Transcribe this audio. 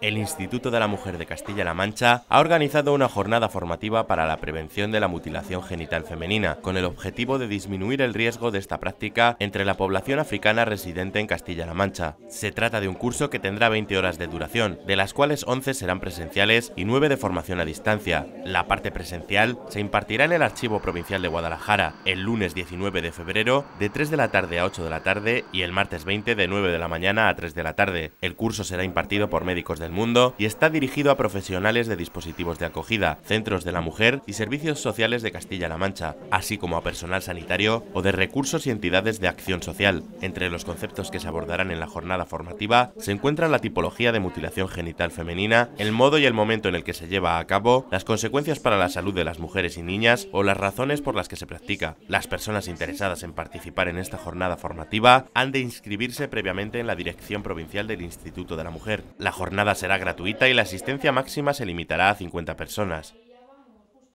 el Instituto de la Mujer de Castilla-La Mancha ha organizado una jornada formativa para la prevención de la mutilación genital femenina, con el objetivo de disminuir el riesgo de esta práctica entre la población africana residente en Castilla-La Mancha. Se trata de un curso que tendrá 20 horas de duración, de las cuales 11 serán presenciales y 9 de formación a distancia. La parte presencial se impartirá en el Archivo Provincial de Guadalajara el lunes 19 de febrero de 3 de la tarde a 8 de la tarde y el martes 20 de 9 de la mañana a 3 de la tarde. El curso será impartido por médicos del mundo y está dirigido a profesionales de dispositivos de acogida, centros de la mujer y servicios sociales de Castilla-La Mancha, así como a personal sanitario o de recursos y entidades de acción social. Entre los conceptos que se abordarán en la jornada formativa se encuentran la tipología de mutilación genital femenina, el modo y el momento en el que se lleva a cabo, las consecuencias para la salud de las mujeres y niñas o las razones por las que se practica. Las personas interesadas en participar en esta jornada formativa han de inscribirse previamente en la Dirección Provincial del Instituto de la Mujer. La jornada será gratuita y la asistencia máxima se limitará a 50 personas.